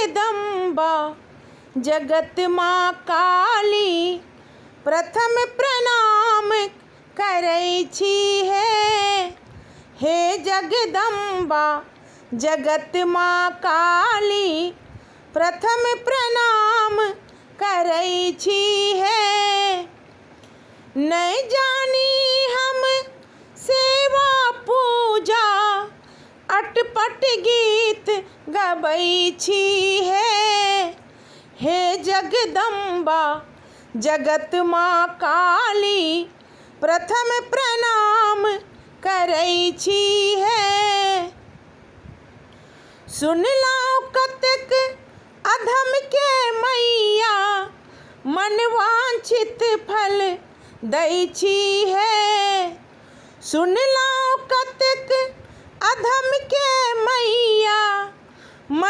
जगदम्बा जगत माँ काली प्रथम प्रणाम करै छी है हे जगदम्बा जगत माँ काली प्रथम प्रणाम करै छी है नहीं जानी हम सेवा पूजा अटपट गीत गबैछी है हे जगदम्बा जगत माँ काली प्रथम प्रणाम करैछी है सुन लाओ कतक अधम के मैया मन वांछित फल दैछी है सुन लाओ कतक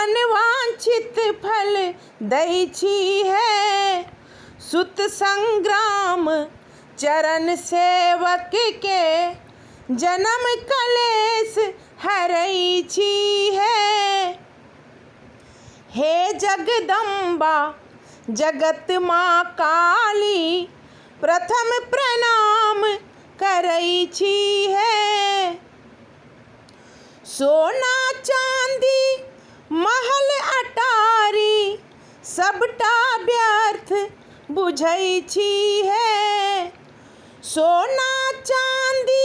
मन फल दैछी है सुत संग्राम चरण सेवक के जन्म कलेश हरैछी है हे जगदम्बा जगत माँ काली प्रथम प्रणाम कर है सोना चांद बुझैछी है सोना चांदी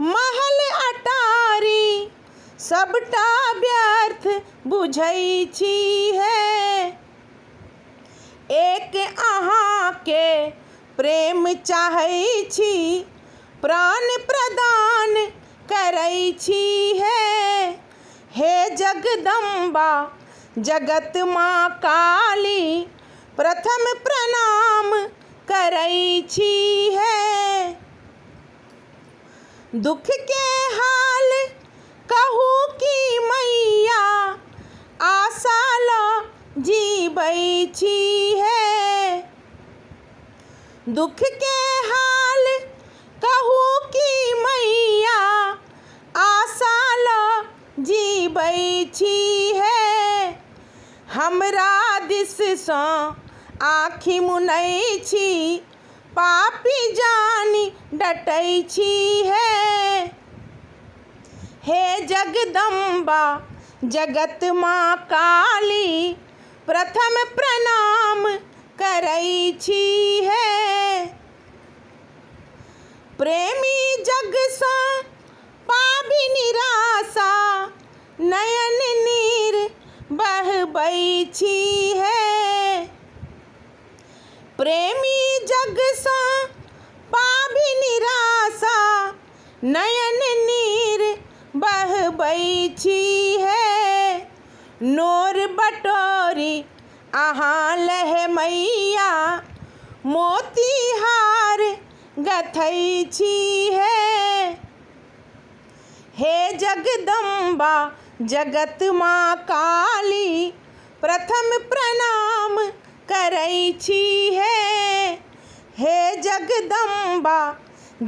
महल अटारी सबटा व्यर्थ बुझैछी है एक अहाँ के प्रेम छी प्राण प्रदान छी है हे जगदम्बा जगत माँ काली प्रथम प्रणाम करी है दुख के हाल कहू की मैया आसाला जीवैछी है दुख के हाल कहू की मैया आसाला जीवैछी है हमरा दिस सा आखि मुन छी पापी जानी डटै छी है हे जगदम्बा जगत माँ काली प्रथम प्रणाम करै छी है प्रेमी जग सा पापी निराशा नयन नीर बहबै छी है प्रेमी जग सा पाभी निराशा नयन नीर बह बैठी है नोर बटोरी आहा लह मैया मोती हार गथैछी है हे जगदम्बा जगत माँ काली प्रथम प्रणाम करैछी है हे जगदम्बा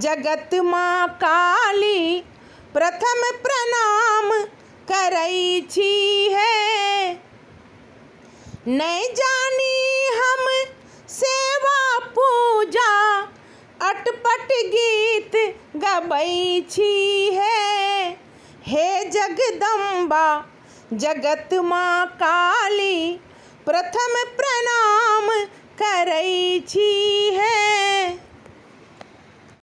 जगत माँ काली प्रथम प्रणाम करैछी है नहीं जानी हम सेवा पूजा अटपट गीत गबैछी है हे जगदम्बा जगत माँ काली प्रथम प्रणाम करी है